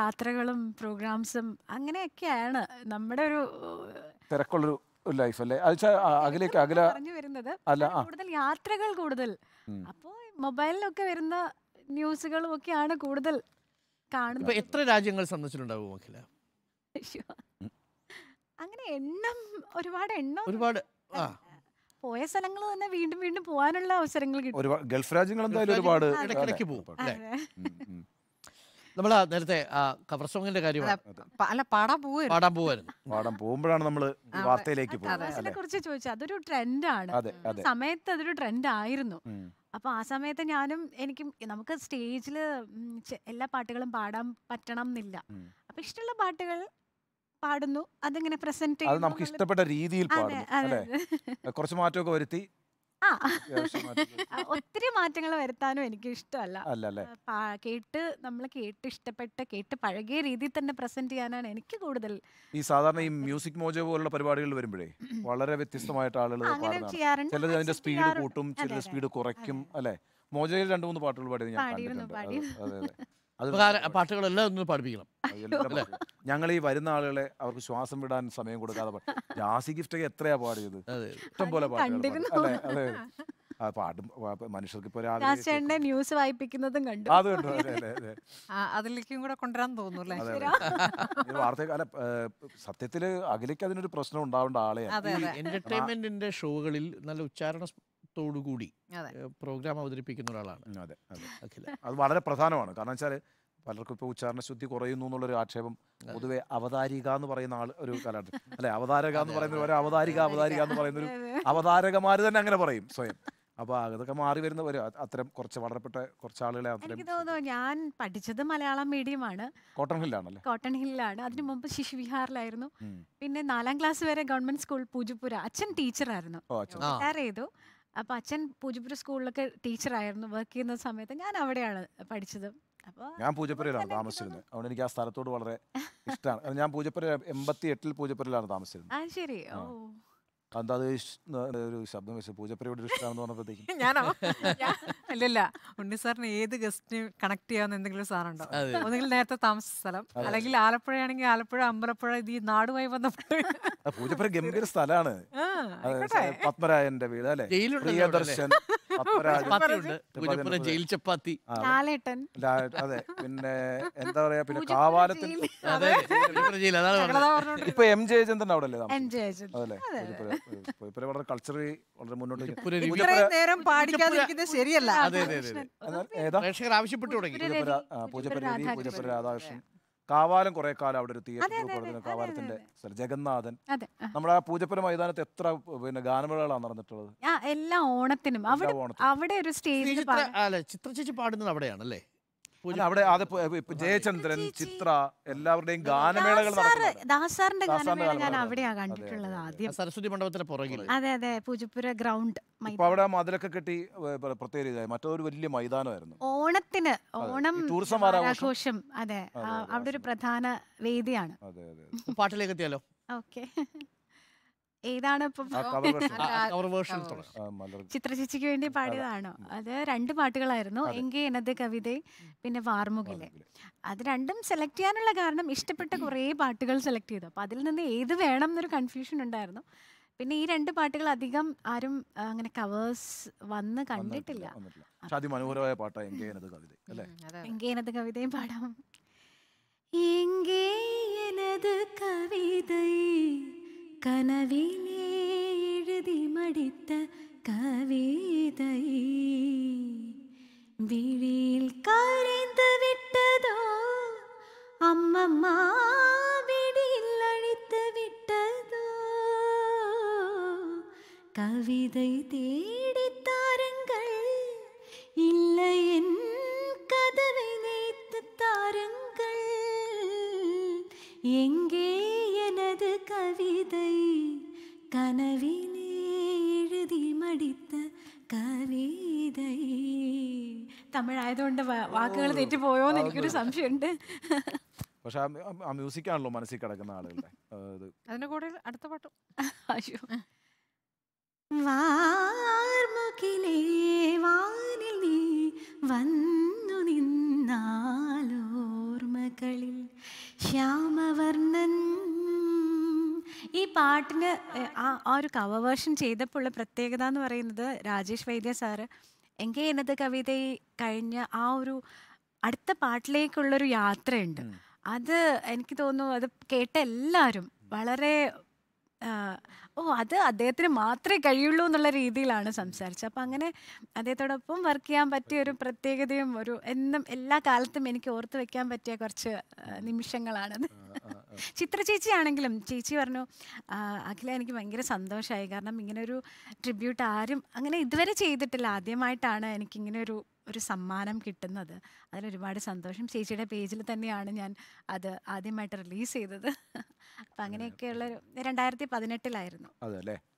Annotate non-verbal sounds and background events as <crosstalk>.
യാത്രകളും പ്രോഗ്രാംസും അങ്ങനെയൊക്കെയാണ് നമ്മുടെ ഒരു തിരക്കുള്ളൊരു ലൈഫ് അല്ലേ അകലേക്ക് അകല പറഞ്ഞു വരുന്നത് കൂടുതൽ യാത്രകൾ കൂടുതൽ അപ്പോ മൊബൈലിലൊക്കെ വരുന്ന ന്യൂസുകളും ഒക്കെയാണ് കൂടുതൽ കാണുന്നത് എത്ര രാജ്യങ്ങൾ സന്ദർശിച്ചിട്ടുണ്ടാവും അങ്ങനെ എണ്ണം ഒരുപാട് എണ്ണം ഒരുപാട് ആ പോയ സ്ഥലങ്ങൾ തന്നെ വീണ്ടും വീണ്ടും പോകാനുള്ള അവസരങ്ങൾ കിട്ടും ഗൾഫ് രാജ്യങ്ങൾ എന്തായാലും ഒരുപാട് പോകും നമ്മൾ നേരത്തെ കവർ സോങ്ങിന്റെ കാര്യമാണ് അല്ല പാടാൻ പോവായിരുന്നു പാടാൻ പോവായിരുന്നു <laughs> പാടാൻ പോകുമ്പോഴാണ് നമ്മൾ വാർത്തയിലേക്ക് അതിനെ കുറിച്ച് ചോദിച്ചത് അതൊരു ട്രെൻഡാണ് സമയത്ത് അതൊരു ട്രെൻഡ് ആയിരുന്നു അപ്പൊ ആ സമയത്ത് ഞാനും എനിക്കും നമുക്ക് സ്റ്റേജിൽ എല്ലാ പാട്ടുകളും പാടാൻ പറ്റണം എന്നില്ല അപ്പൊ ഇഷ്ടമുള്ള പാട്ടുകൾ പാടുന്നു അതിങ്ങനെ പ്രസന്റ് നമുക്ക് ഇഷ്ടപ്പെട്ട രീതിയിൽ കുറച്ച് മാറ്റമൊക്കെ വരുത്തി ഒത്തിരി മാറ്റങ്ങൾ വരുത്താനും എനിക്ക് ഇഷ്ടമല്ല കേട്ട് നമ്മൾ കേട്ട് ഇഷ്ടപ്പെട്ട കേട്ട് പഴകിയ രീതിയിൽ തന്നെ പ്രസന്റ് ചെയ്യാനാണ് എനിക്ക് കൂടുതൽ ഈ സാധാരണ ഈ മ്യൂസിക് മോജ പോലുള്ള പരിപാടികൾ വരുമ്പോഴേ <clears throat> വളരെ വ്യത്യസ്തമായിട്ട് ആളുകൾ ചിലത് അതിന്റെ സ്പീഡ് കൂട്ടും ചിലത് സ്പീഡ് കുറയ്ക്കും അല്ലെ മോജയിൽ രണ്ടു മൂന്ന് പാട്ടുകൾ പാടിയത് ഞാൻ കണ്ടിട്ടുണ്ട് പാട്ടുകളെല്ലാം ഒന്ന് പഠിപ്പിക്കണം ഞങ്ങൾ ഈ വരുന്ന ആളുകളെ അവർക്ക് ശ്വാസം വിടാൻ സമയം കൊടുക്കാതെ ജാസി ഗിഫ്റ്റൊക്കെ എത്രയാ പാടിയത് ഇഷ്ടം പോലെ പാട്ടുകൾ പാടും മനുഷ്യർക്ക് ഇപ്പൊ രാവിലെ ന്യൂസ് വായിപ്പിക്കുന്നതും കണ്ടു അത് കണ്ടു അതിലേക്കും കൂടെ കൊണ്ടുവരാൻ തോന്നുന്നു വാർത്ത അല്ല സത്യത്തില് അഖിലേക്ക് അതിനൊരു പ്രശ്നം ഉണ്ടാവേണ്ട ആളെ എന്റർടൈൻമെന്റിന്റെ ഷോകളിൽ നല്ല ഉച്ചാരണ കൂടി പ്രോഗ്രാം അവതരിപ്പിക്കുന്ന ഒരാളാണ് അതെ അഖില അത് വളരെ പ്രധാനമാണ് കാരണം വെച്ചാൽ പലർക്കും ഇപ്പോൾ ശുദ്ധി കുറയുന്നു എന്നുള്ളൊരു ആക്ഷേപം പൊതുവെ അവതാരിക എന്ന് പറയുന്ന ആൾ ഒരു കാലഘട്ടം <laughs> അല്ലെ അവതാരക എന്ന് പറയുന്ന ഒരു അവതാരിക അവതാരിക എന്ന് പറയുന്ന ഒരു അവതാരകമാർ തന്നെ അങ്ങനെ പറയും സ്വയം അപ്പൊ അതൊക്കെ മാറി വരുന്ന ഒരു അത്തരം കുറച്ച് വളരപ്പെട്ട കുറച്ച് ആളുകളെ എനിക്ക് തോന്നുന്നു ഞാൻ പഠിച്ചത് മലയാളം മീഡിയമാണ് കോട്ടൺ ഹില്ലാണല്ലേ കോട്ടൺ ഹില്ലാണ് അതിനു മുമ്പ് ശിശുവിഹാറിലായിരുന്നു പിന്നെ നാലാം ക്ലാസ് വരെ ഗവൺമെന്റ് സ്കൂൾ പൂജപ്പുര അച്ഛൻ ടീച്ചറായിരുന്നു റിട്ടയർ ചെയ്തു അപ്പോൾ അച്ഛൻ പൂജപ്പുര സ്കൂളിലൊക്കെ ടീച്ചറായിരുന്നു വർക്ക് ചെയ്യുന്ന സമയത്ത് ഞാൻ അവിടെയാണ് പഠിച്ചത് അപ്പോൾ ഞാൻ പൂജപ്പുരയിലാണ് താമസിച്ചിരുന്നത് അതുകൊണ്ട് എനിക്ക് ആ സ്ഥലത്തോട് വളരെ ഇഷ്ടമാണ് ഞാൻ പൂജപ്പുര എൺപത്തി എട്ടിൽ പൂജപ്പുരയിലാണ് താമസിച്ചിരുന്നത് ആ ശരി ഓ എന്താ ഒരു ശബ്ദം വെച്ച് പൂജപ്പുരയോട് ഇഷ്ടമാണെന്ന് പറഞ്ഞപ്പോഴത്തേക്കും ഞാനോ <laughs> അല്ലല്ല ഉണ്ണി സാറിന് ഏത് ഗസ്റ്റിന് കണക്ട് ചെയ്യാവുന്ന എന്തെങ്കിലും സാറുണ്ടോ ഒന്നുകിൽ നേരത്തെ താമസ സ്ഥലം അല്ലെങ്കിൽ ആലപ്പുഴയാണെങ്കിൽ ആലപ്പുഴ അമ്പലപ്പുഴ ഇത് ഈ നാടുമായി ബന്ധപ്പെട്ട് പൂജപ്പുര ഗംഭീര സ്ഥലമാണ് പത്മരായന്റെ വീട് അല്ലെ പ്രിയദർശൻ ചപ്പാത്തിയുണ്ട് ജയിൽ ചപ്പാത്തി അതെ പിന്നെ എന്താ പറയാ പിന്നെ കാവാലത്തിൽ ഇപ്പൊ എം ജെ ജയചന്ദ്രൻ അവിടെ അല്ലേ വളരെ കൾച്ചർ വളരെ മുന്നോട്ട് ശരിയല്ല പൂജപ്പുര രാധാകൃഷ്ണൻ കാവാലം കുറെ കാലം അവിടെ ഒരു തിയേറ്റർ കാവാലത്തിന്റെ ജഗന്നാഥൻ നമ്മുടെ ആ പൂജപ്പുര മൈതാനത്ത് എത്ര പിന്നെ ഗാനമേളകളാണ് നടന്നിട്ടുള്ളത് എല്ലാ ഓണത്തിനും അവിടെ ഒരു സ്റ്റേജ് ചിത്രചേച്ചി പാടുന്നത് അവിടെയാണല്ലേ അവിടെ അത് ജയചന്ദ്രൻ ചിത്ര എല്ലാവരുടെയും ഗാനമേളകൾ ദാസാറിന്റെ ഗാനമേള ഞാൻ അവിടെയാ കണ്ടിട്ടുള്ളത് ആദ്യം സരസ്വതി മണ്ഡപത്തിന്റെ പുറകിൽ അതെ അതെ പൂജപ്പുര ഗ്രൗണ്ട് ഇപ്പൊ അവിടെ മതിലൊക്കെ കെട്ടി പ്രത്യേക മറ്റൊരു വലിയ മൈതാനമായിരുന്നു ഓണത്തിന് ഓണം ടൂറിസം ആഘോഷം അതെ അവിടെ ഒരു പ്രധാന വേദിയാണ് പാട്ടിലേക്ക് എത്തിയാലോ ഓക്കെ ഏതാണ് ചിത്രചേച്ചിക്ക് വേണ്ടി പാടിയതാണോ അത് രണ്ട് പാട്ടുകളായിരുന്നു എങ്കെ എന്നത് കവിത പിന്നെ വാർമുകിലെ അത് രണ്ടും സെലക്ട് ചെയ്യാനുള്ള കാരണം ഇഷ്ടപ്പെട്ട കുറേ പാട്ടുകൾ സെലക്ട് ചെയ്തു അപ്പോൾ അതിൽ നിന്ന് ഏത് വേണം എന്നൊരു കൺഫ്യൂഷൻ ഉണ്ടായിരുന്നു പിന്നെ ഈ രണ്ട് പാട്ടുകൾ അധികം ആരും അങ്ങനെ കവേഴ്സ് വന്ന് കണ്ടിട്ടില്ല അതിമനോഹരമായ പാട്ടാണ് എങ്കേനത് കവിത അല്ലേ കവിതയും പാടാം എങ്കേനത് കവിതയും கனவிலே எழுதி மடித்த கவிதை விழியில் கரைந்து விட்டதோ அம்மம்மா விடியில் அழித்து விட்டதோ கவிதை தே കനവിനെ മടിത്ത കവിതയെ തമിഴായതുകൊണ്ട് വാക്കുകൾ തെറ്റിപ്പോയോ എന്ന് എനിക്കൊരു സംശയമുണ്ട് <laughs> പക്ഷെ ആ മ്യൂസിക് ആണല്ലോ മനസ്സിൽ കിടക്കുന്ന ആളുകളുടെ അതിന്റെ കൂടെ അടുത്ത പാട്ടും <laughs> അയ്യോ വാർമുക്കിലേ വാനിൽ നീ വന്നു നിന്നാലോർമ്മകളിൽ ശ്യാമവർണ്ണൻ ഈ പാട്ടിന് ആ ഒരു കവർ വേർഷൻ ചെയ്തപ്പോൾ പ്രത്യേകത എന്ന് പറയുന്നത് രാജേഷ് വൈദ്യ സാറ് എങ്കിൽ എന്നത് കവിത കഴിഞ്ഞ ആ ഒരു അടുത്ത പാട്ടിലേക്കുള്ളൊരു യാത്രയുണ്ട് അത് എനിക്ക് തോന്നുന്നു അത് കേട്ട എല്ലാവരും വളരെ ഓ അത് അദ്ദേഹത്തിന് മാത്രമേ കഴിയുള്ളൂ എന്നുള്ള രീതിയിലാണ് സംസാരിച്ചത് അപ്പം അങ്ങനെ അദ്ദേഹത്തോടൊപ്പം വർക്ക് ചെയ്യാൻ പറ്റിയ ഒരു പ്രത്യേകതയും ഒരു എന്നും എല്ലാ കാലത്തും എനിക്ക് ഓർത്ത് വെക്കാൻ പറ്റിയ കുറച്ച് നിമിഷങ്ങളാണത് ചിത്ര ചേച്ചിയാണെങ്കിലും ആണെങ്കിലും ചേച്ചി പറഞ്ഞു അഖില എനിക്ക് ഭയങ്കര സന്തോഷമായി കാരണം ഇങ്ങനെ ഒരു ട്രിബ്യൂട്ട് ആരും അങ്ങനെ ഇതുവരെ ചെയ്തിട്ടില്ല ആദ്യമായിട്ടാണ് എനിക്കിങ്ങനെ ഒരു ഒരു സമ്മാനം കിട്ടുന്നത് അതിലൊരുപാട് സന്തോഷം ചേച്ചിയുടെ പേജിൽ തന്നെയാണ് ഞാൻ അത് ആദ്യമായിട്ട് റിലീസ് ചെയ്തത് അപ്പം അങ്ങനെയൊക്കെയുള്ളൊരു രണ്ടായിരത്തി പതിനെട്ടിലായിരുന്നു അതെ അല്ലേ